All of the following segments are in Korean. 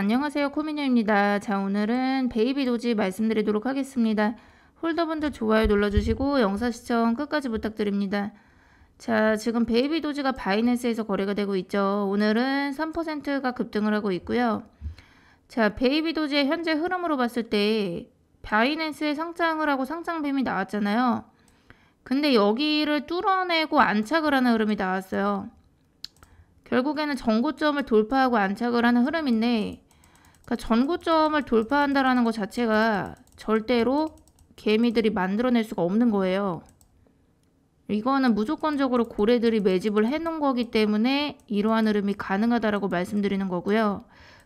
안녕하세요 코미녀입니다. 자 오늘은 베이비 도지 말씀드리도록 하겠습니다. 홀더분들 좋아요 눌러주시고 영상 시청 끝까지 부탁드립니다. 자 지금 베이비 도지가 바이낸스에서 거래가 되고 있죠. 오늘은 3%가 급등을 하고 있고요. 자 베이비 도지의 현재 흐름으로 봤을 때 바이낸스에 상장을 하고 상장뱀이 나왔잖아요. 근데 여기를 뚫어내고 안착을 하는 흐름이 나왔어요. 결국에는 정고점을 돌파하고 안착을 하는 흐름인데 그러니까 전고점을 돌파한다라는 것 자체가 절대로 개미들이 만들어낼 수가 없는 거예요. 이거는 무조건적으로 고래들이 매집을 해놓은 거기 때문에 이러한 흐름이 가능하다라고 말씀드리는 거고요.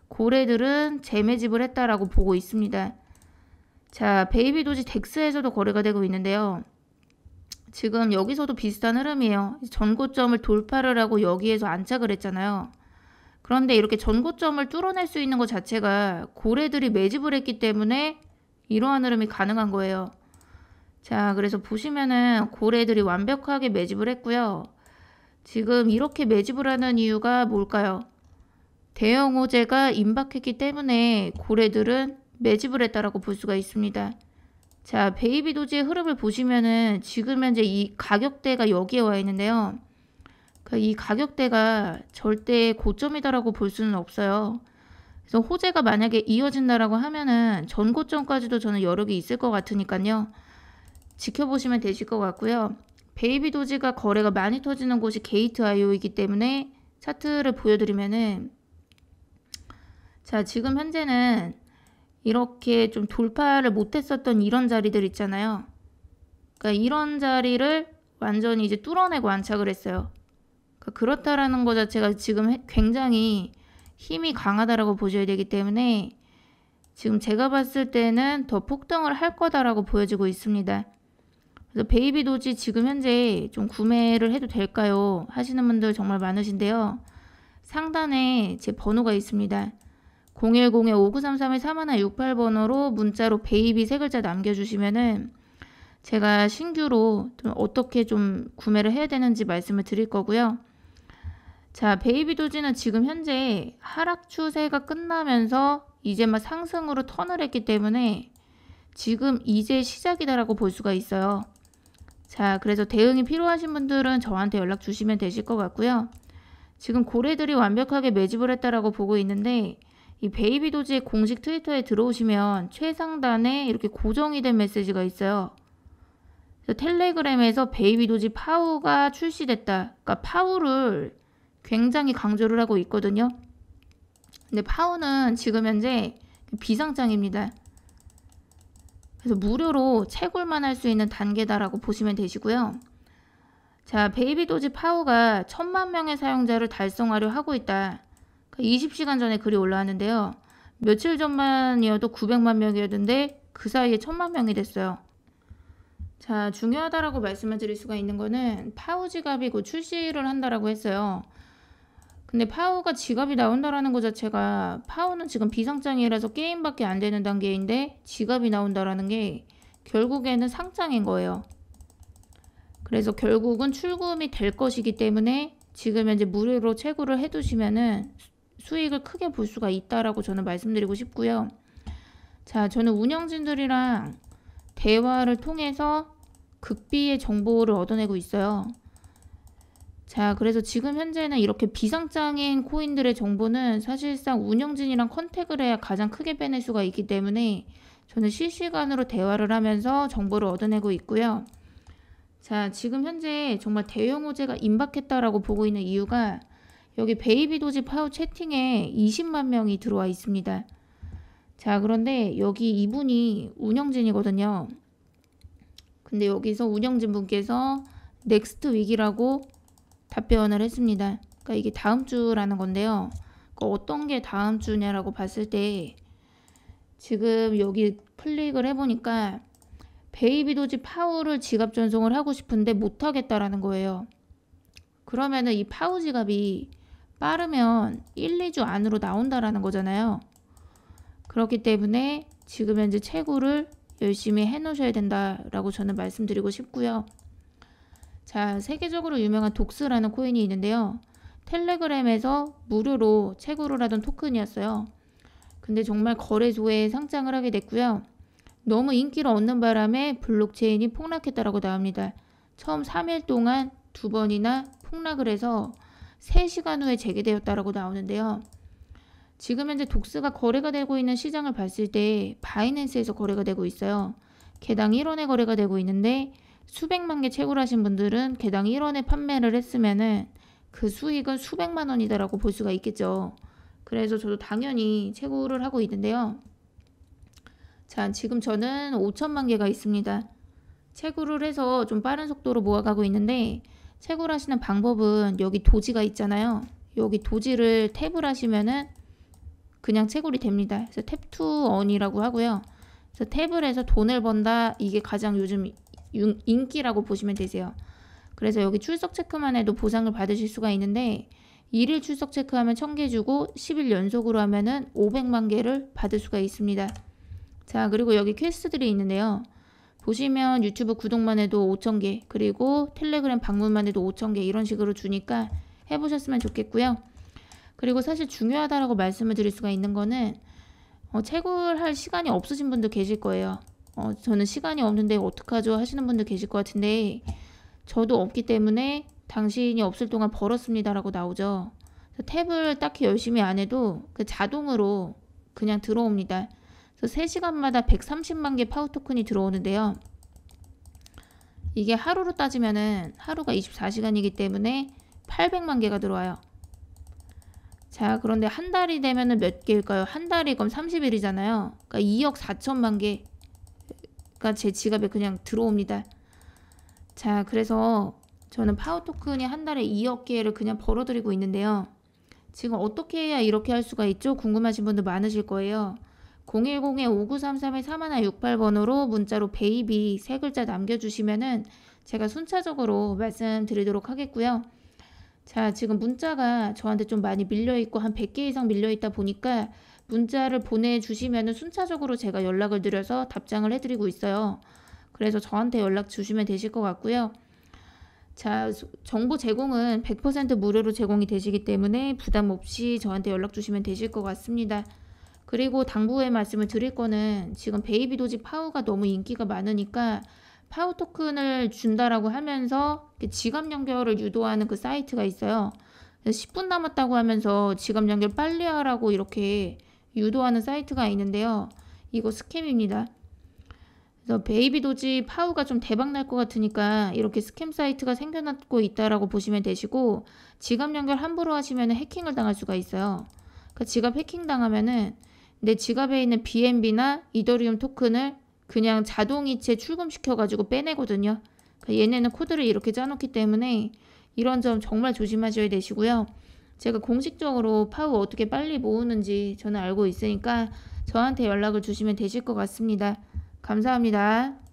고래들은 재매집을 했다라고 보고 있습니다. 자, 베이비 도지 덱스에서도 거래가 되고 있는데요. 지금 여기서도 비슷한 흐름이에요. 전고점을 돌파를 하고 여기에서 안착을 했잖아요. 그런데 이렇게 전고점을 뚫어낼 수 있는 것 자체가 고래들이 매집을 했기 때문에 이러한 흐름이 가능한 거예요. 자, 그래서 보시면은 고래들이 완벽하게 매집을 했고요. 지금 이렇게 매집을 하는 이유가 뭘까요? 대형 호재가 임박했기 때문에 고래들은 매집을 했다라고 볼 수가 있습니다. 자, 베이비 도지의 흐름을 보시면은 지금 현재 이 가격대가 여기에 와 있는데요. 그러니까 이 가격대가 절대 고점이다라고 볼 수는 없어요. 그래서 호재가 만약에 이어진다라고 하면은 전고점까지도 저는 여력이 있을 것 같으니까요. 지켜보시면 되실 것 같고요. 베이비 도지가 거래가 많이 터지는 곳이 게이트 아이오이기 때문에 차트를 보여드리면은 자 지금 현재는 이렇게 좀 돌파를 못했었던 이런 자리들 있잖아요. 그러니까 이런 자리를 완전히 이제 뚫어내고 안착을 했어요. 그러니까 그렇다라는 것 자체가 지금 굉장히 힘이 강하다라고 보셔야 되기 때문에 지금 제가 봤을 때는 더 폭등을 할 거다라고 보여지고 있습니다. 그래서 베이비 도지 지금 현재 좀 구매를 해도 될까요? 하시는 분들 정말 많으신데요. 상단에 제 번호가 있습니다. 010-5933-3168번호로 문자로 베이비 세 글자 남겨주시면은 제가 신규로 좀 어떻게 좀 구매를 해야 되는지 말씀을 드릴 거고요. 자, 베이비 도지는 지금 현재 하락 추세가 끝나면서 이제 막 상승으로 턴을 했기 때문에 지금 이제 시작이다라고 볼 수가 있어요. 자, 그래서 대응이 필요하신 분들은 저한테 연락 주시면 되실 것 같고요. 지금 고래들이 완벽하게 매집을 했다라고 보고 있는데 이 베이비 도지의 공식 트위터에 들어오시면 최상단에 이렇게 고정이 된 메시지가 있어요. 텔레그램에서 베이비 도지 파우가 출시됐다. 그러니까 파우를 굉장히 강조를 하고 있거든요. 근데 파우는 지금 현재 비상장입니다. 그래서 무료로 채굴만 할 수 있는 단계다라고 보시면 되시고요. 자, 베이비도지 파우가 천만 명의 사용자를 달성하려 하고 있다. 20시간 그러니까 전에 글이 올라왔는데요. 며칠 전만이어도 900만 명이었는데 그 사이에 천만 명이 됐어요. 자, 중요하다라고 말씀을 드릴 수가 있는 거는 파우 지갑이 곧 출시를 한다라고 했어요. 근데 파우가 지갑이 나온다라는 것 자체가 파우는 지금 비상장이라서 게임밖에 안 되는 단계인데 지갑이 나온다라는 게 결국에는 상장인 거예요. 그래서 결국은 출금이 될 것이기 때문에 지금 현재 무료로 채굴을 해두시면은 수익을 크게 볼 수가 있다라고 저는 말씀드리고 싶고요. 자, 저는 운영진들이랑 대화를 통해서 극비의 정보를 얻어내고 있어요. 자, 그래서 지금 현재는 이렇게 비상장인 코인들의 정보는 사실상 운영진이랑 컨택을 해야 가장 크게 빼낼 수가 있기 때문에 저는 실시간으로 대화를 하면서 정보를 얻어내고 있고요. 자, 지금 현재 정말 대형 호재가 임박했다라고 보고 있는 이유가 여기 베이비 도지 파우 채팅에 20만 명이 들어와 있습니다. 자, 그런데 여기 이분이 운영진이거든요. 근데 여기서 운영진 분께서 넥스트 위기라고 답변을 했습니다. 그러니까 이게 다음 주라는 건데요. 그러니까 어떤 게 다음 주냐라고 봤을 때 지금 여기 플릭을 해보니까 베이비 도지 파우를 지갑 전송을 하고 싶은데 못하겠다라는 거예요. 그러면은 이 파우 지갑이 빠르면 1, 2주 안으로 나온다라는 거잖아요. 그렇기 때문에 지금 현재 채굴을 열심히 해놓으셔야 된다라고 저는 말씀드리고 싶고요. 자, 세계적으로 유명한 독스라는 코인이 있는데요. 텔레그램에서 무료로 채굴을하던 토큰이었어요. 근데 정말 거래소에 상장을 하게 됐고요. 너무 인기를 얻는 바람에 블록체인이 폭락했다라고 나옵니다. 처음 3일 동안 두 번이나 폭락을 해서 3시간 후에 재개되었다라고 나오는데요. 지금 현재 독스가 거래가 되고 있는 시장을 봤을 때 바이낸스에서 거래가 되고 있어요. 개당 1원의 거래가 되고 있는데 수백만 개 채굴하신 분들은 개당 1원에 판매를 했으면은 그 수익은 수백만 원이다라고 볼 수가 있겠죠. 그래서 저도 당연히 채굴을 하고 있는데요. 자, 지금 저는 5천만 개가 있습니다. 채굴을 해서 좀 빠른 속도로 모아가고 있는데 채굴하시는 방법은 여기 도지가 있잖아요. 여기 도지를 탭을 하시면은 그냥 채굴이 됩니다. 그래서 탭투 언이라고 하고요. 그래서 탭을 해서 돈을 번다 이게 가장 요즘 인기라고 보시면 되세요. 그래서 여기 출석 체크만 해도 보상을 받으실 수가 있는데 1일 출석 체크하면 1000개 주고 10일 연속으로 하면은 500만 개를 받을 수가 있습니다. 자, 그리고 여기 퀘스트들이 있는데요. 보시면 유튜브 구독만 해도 5,000개, 그리고 텔레그램 방문만 해도 5,000개 이런 식으로 주니까 해보셨으면 좋겠고요. 그리고 사실 중요하다라고 말씀을 드릴 수가 있는 거는 어, 채굴할 시간이 없으신 분도 계실 거예요. 어, 저는 시간이 없는데 어떡하죠 하시는 분들 계실 것 같은데 저도 없기 때문에 당신이 없을 동안 벌었습니다라고 나오죠. 탭을 딱히 열심히 안 해도 그 자동으로 그냥 들어옵니다. 그래서 3시간마다 130만 개 파워 토큰이 들어오는데요. 이게 하루로 따지면은 하루가 24시간이기 때문에 800만 개가 들어와요. 자, 그런데 한 달이 되면은 몇 개일까요? 한 달이 그럼 30일이잖아요. 그러니까 2억 4천만 개. 제 지갑에 그냥 들어옵니다. 자, 그래서 저는 파워 토큰이 한 달에 2억 개를 그냥 벌어들이고 있는데요. 지금 어떻게 해야 이렇게 할 수가 있죠? 궁금하신 분들 많으실 거예요. 0 1 0 5 9 3 3 3 1 6 8번호로 문자로 베이비 세 글자 남겨주시면은 제가 순차적으로 말씀드리도록 하겠고요. 자, 지금 문자가 저한테 좀 많이 밀려있고 한 100개 이상 밀려있다 보니까 문자를 보내주시면 순차적으로 제가 연락을 드려서 답장을 해드리고 있어요. 그래서 저한테 연락 주시면 되실 것 같고요. 자, 정보 제공은 100% 무료로 제공이 되시기 때문에 부담 없이 저한테 연락 주시면 되실 것 같습니다. 그리고 당부의 말씀을 드릴 거는 지금 베이비 도지 파우가 너무 인기가 많으니까 파우 토큰을 준다라고 하면서 지갑 연결을 유도하는 그 사이트가 있어요. 10분 남았다고 하면서 지갑 연결 빨리 하라고 이렇게 유도하는 사이트가 있는데요. 이거 스캠입니다. 그래서 베이비도지 파우가 좀 대박 날 것 같으니까 이렇게 스캠 사이트가 생겨났고 있다라고 보시면 되시고 지갑 연결 함부로 하시면 해킹을 당할 수가 있어요. 그 지갑 해킹 당하면은 내 지갑에 있는 BNB나 이더리움 토큰을 그냥 자동이체 출금시켜가지고 빼내거든요. 그 얘네는 코드를 이렇게 짜놓기 때문에 이런 점 정말 조심하셔야 되시고요. 제가 공식적으로 파우 어떻게 빨리 모으는지 저는 알고 있으니까 저한테 연락을 주시면 되실 것 같습니다. 감사합니다.